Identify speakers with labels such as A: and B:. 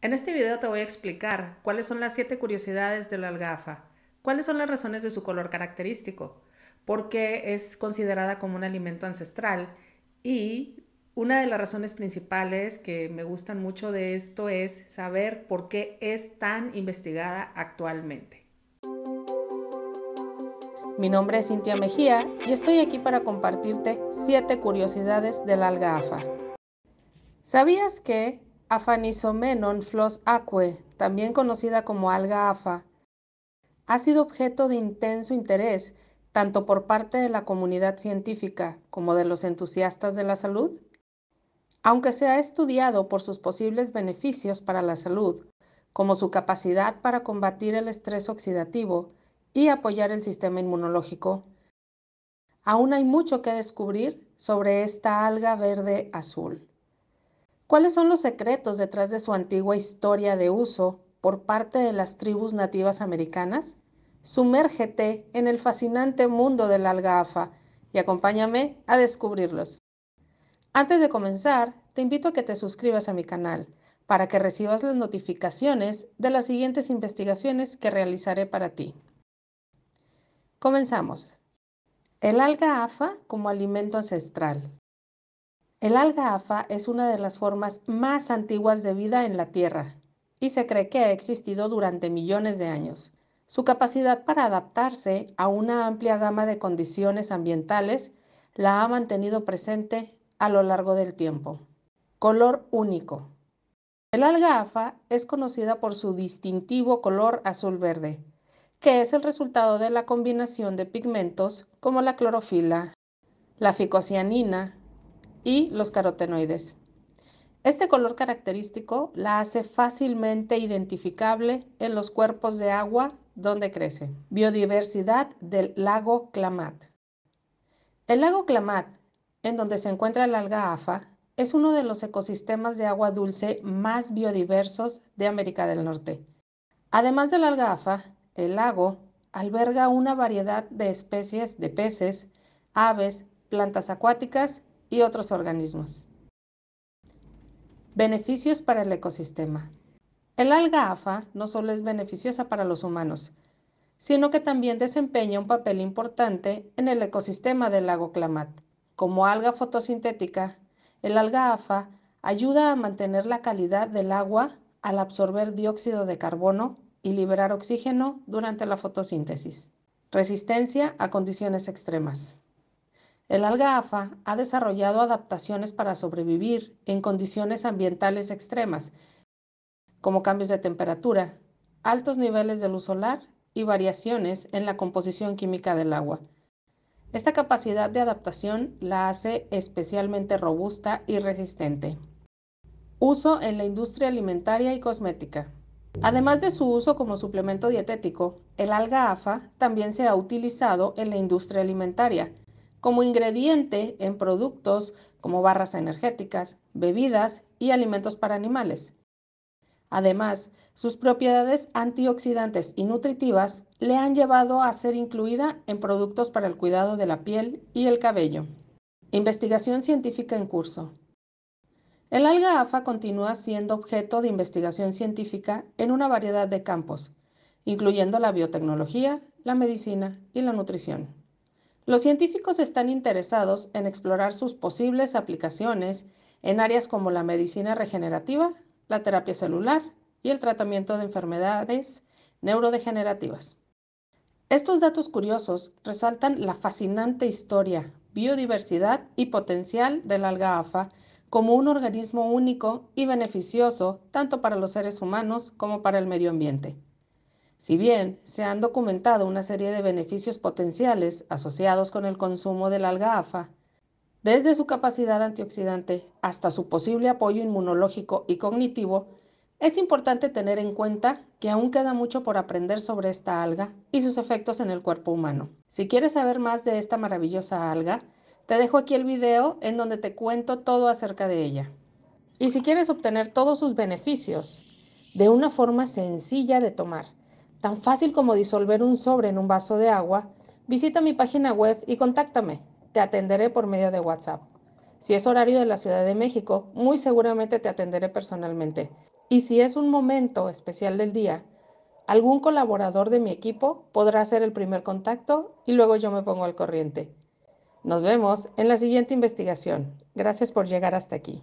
A: En este video te voy a explicar cuáles son las 7 curiosidades de la algafa, cuáles son las razones de su color característico, por qué es considerada como un alimento ancestral y una de las razones principales que me gustan mucho de esto es saber por qué es tan investigada actualmente. Mi nombre es Cintia Mejía y estoy aquí para compartirte 7 curiosidades de la algafa. ¿Sabías que Afanisomenon flos aquae, también conocida como alga afa, ha sido objeto de intenso interés tanto por parte de la comunidad científica como de los entusiastas de la salud. Aunque se ha estudiado por sus posibles beneficios para la salud, como su capacidad para combatir el estrés oxidativo y apoyar el sistema inmunológico, aún hay mucho que descubrir sobre esta alga verde azul. ¿Cuáles son los secretos detrás de su antigua historia de uso por parte de las tribus nativas americanas? Sumérgete en el fascinante mundo del alga afa y acompáñame a descubrirlos. Antes de comenzar, te invito a que te suscribas a mi canal para que recibas las notificaciones de las siguientes investigaciones que realizaré para ti. Comenzamos. El alga afa como alimento ancestral. El alga afa es una de las formas más antiguas de vida en la Tierra y se cree que ha existido durante millones de años. Su capacidad para adaptarse a una amplia gama de condiciones ambientales la ha mantenido presente a lo largo del tiempo. Color único. El alga afa es conocida por su distintivo color azul-verde, que es el resultado de la combinación de pigmentos como la clorofila, la ficocianina, y los carotenoides. Este color característico la hace fácilmente identificable en los cuerpos de agua donde crece. Biodiversidad del lago Clamat. El lago Clamat, en donde se encuentra el alga AFA, es uno de los ecosistemas de agua dulce más biodiversos de América del Norte. Además del alga AFA, el lago alberga una variedad de especies de peces, aves, plantas acuáticas y otros organismos. Beneficios para el ecosistema. El alga AFA no solo es beneficiosa para los humanos, sino que también desempeña un papel importante en el ecosistema del lago Clamat. Como alga fotosintética, el alga AFA ayuda a mantener la calidad del agua al absorber dióxido de carbono y liberar oxígeno durante la fotosíntesis. Resistencia a condiciones extremas. El alga AFA ha desarrollado adaptaciones para sobrevivir en condiciones ambientales extremas, como cambios de temperatura, altos niveles de luz solar y variaciones en la composición química del agua. Esta capacidad de adaptación la hace especialmente robusta y resistente. Uso en la industria alimentaria y cosmética. Además de su uso como suplemento dietético, el alga AFA también se ha utilizado en la industria alimentaria, como ingrediente en productos como barras energéticas, bebidas y alimentos para animales. Además, sus propiedades antioxidantes y nutritivas le han llevado a ser incluida en productos para el cuidado de la piel y el cabello. Investigación científica en curso. El alga AFA continúa siendo objeto de investigación científica en una variedad de campos, incluyendo la biotecnología, la medicina y la nutrición. Los científicos están interesados en explorar sus posibles aplicaciones en áreas como la medicina regenerativa, la terapia celular y el tratamiento de enfermedades neurodegenerativas. Estos datos curiosos resaltan la fascinante historia, biodiversidad y potencial del alga AFA como un organismo único y beneficioso tanto para los seres humanos como para el medio ambiente. Si bien se han documentado una serie de beneficios potenciales asociados con el consumo del alga AFA, desde su capacidad antioxidante hasta su posible apoyo inmunológico y cognitivo, es importante tener en cuenta que aún queda mucho por aprender sobre esta alga y sus efectos en el cuerpo humano. Si quieres saber más de esta maravillosa alga, te dejo aquí el video en donde te cuento todo acerca de ella. Y si quieres obtener todos sus beneficios de una forma sencilla de tomar, tan fácil como disolver un sobre en un vaso de agua, visita mi página web y contáctame. Te atenderé por medio de WhatsApp. Si es horario de la Ciudad de México, muy seguramente te atenderé personalmente. Y si es un momento especial del día, algún colaborador de mi equipo podrá hacer el primer contacto y luego yo me pongo al corriente. Nos vemos en la siguiente investigación. Gracias por llegar hasta aquí.